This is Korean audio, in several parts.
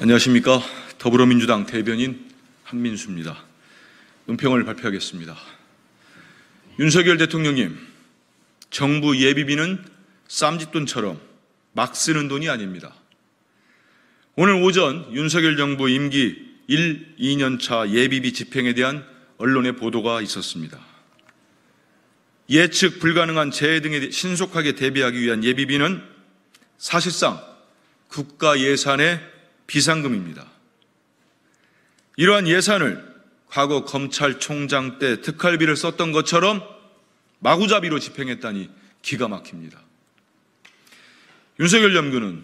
안녕하십니까. 더불어민주당 대변인 한민수입니다. 논평을 발표하겠습니다. 윤석열 대통령님, 정부 예비비는 쌈짓돈처럼 막 쓰는 돈이 아닙니다. 오늘 오전 윤석열 정부 임기 1, 2년차 예비비 집행에 대한 언론의 보도가 있었습니다. 예측 불가능한 재해 등에 신속하게 대비하기 위한 예비비는 사실상 국가 예산의 비상금입니다. 이러한 예산을 과거 검찰총장 때 특활비를 썼던 것처럼 마구잡이로 집행했다니 기가 막힙니다. 윤석열 연구는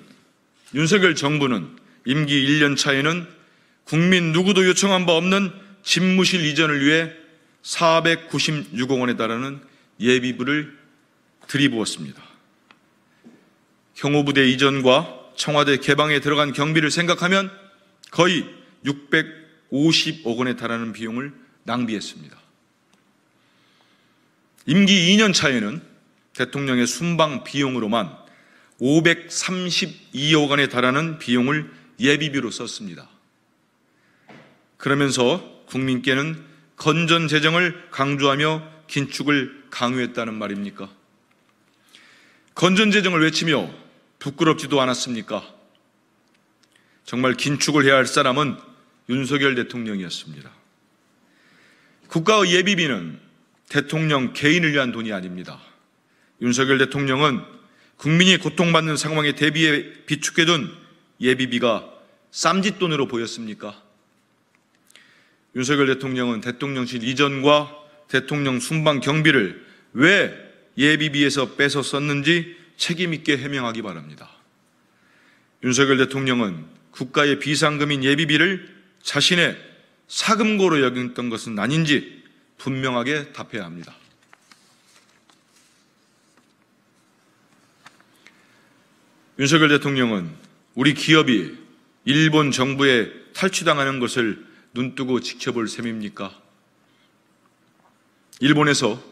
윤석열 정부는 임기 1년 차에는 국민 누구도 요청한 바 없는 집무실 이전을 위해 496억 원에 달하는 예비부를 들이부었습니다. 경호부대 이전과 청와대 개방에 들어간 경비를 생각하면 거의 650억 원에 달하는 비용을 낭비했습니다. 임기 2년 차에는 대통령의 순방 비용으로만 532억 원에 달하는 비용을 예비비로 썼습니다. 그러면서 국민께는 건전 재정을 강조하며 긴축을 강요했다는 말입니까? 건전 재정을 외치며 부끄럽지도 않았습니까? 정말 긴축을 해야 할 사람은 윤석열 대통령이었습니다. 국가의 예비비는 대통령 개인을 위한 돈이 아닙니다. 윤석열 대통령은 국민이 고통받는 상황에 대비해 비축해둔 예비비가 쌈짓돈으로 보였습니까? 윤석열 대통령은 대통령실 이전과 대통령 순방 경비를 왜 예비비에서 뺏어 썼는지 책임있게 해명하기 바랍니다. 윤석열 대통령은 국가의 비상금인 예비비를 자신의 사금고로 여겼던 것은 아닌지 분명하게 답해야 합니다. 윤석열 대통령은 우리 기업이 일본 정부에 탈취당하는 것을 눈뜨고 지켜볼 셈입니까? 일본에서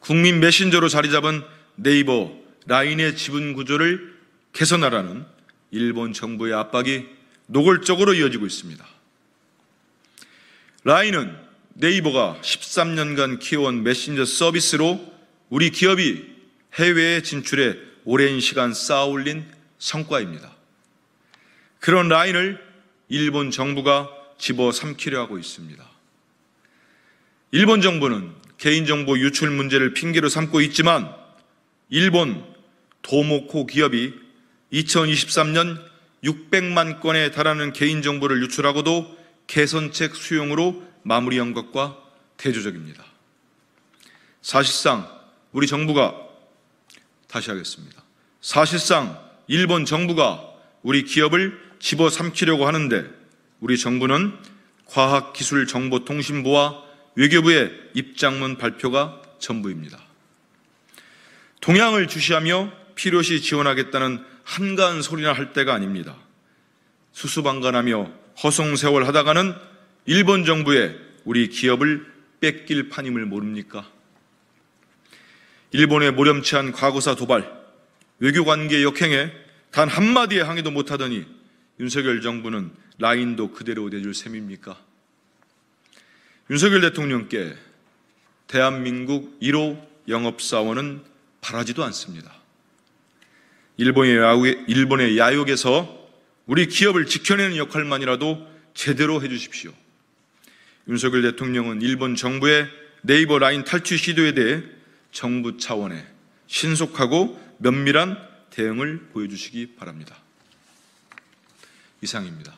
국민 메신저로 자리 잡은 네이버 라인의 지분 구조를 개선하라는 일본 정부의 압박이 노골적으로 이어지고 있습니다. 라인은 네이버가 13년간 키워온 메신저 서비스로 우리 기업이 해외에 진출해 오랜 시간 쌓아 올린 성과입니다. 그런 라인을 일본 정부가 집어삼키려 하고 있습니다. 일본 정부는 개인정보 유출 문제를 핑계로 삼고 있지만 일본 도모코 기업이 2023년 600만 건에 달하는 개인정보를 유출하고도 개선책 수용으로 마무리한 것과 대조적입니다. 사실상 우리 정부가 다시 하겠습니다. 사실상 일본 정부가 우리 기업을 집어삼키려고 하는데 우리 정부는 과학기술정보통신부와 외교부의 입장문 발표가 전부입니다. 동향을 주시하며 필요시 지원하겠다는 한가한 소리나 할 때가 아닙니다. 수수방관하며 허송세월 하다가는 일본 정부에 우리 기업을 뺏길 판임을 모릅니까? 일본의 모렴치한 과거사 도발, 외교관계 역행에 단 한마디의 항의도 못하더니 윤석열 정부는 라인도 그대로 내줄 셈입니까? 윤석열 대통령께 대한민국 1호 영업사원은 바라지도 않습니다. 일본의, 야욕, 일본의 야욕에서 우리 기업을 지켜내는 역할만이라도 제대로 해주십시오. 윤석열 대통령은 일본 정부의 네이버 라인 탈취 시도에 대해 정부 차원의 신속하고 면밀한 대응을 보여주시기 바랍니다. 이상입니다.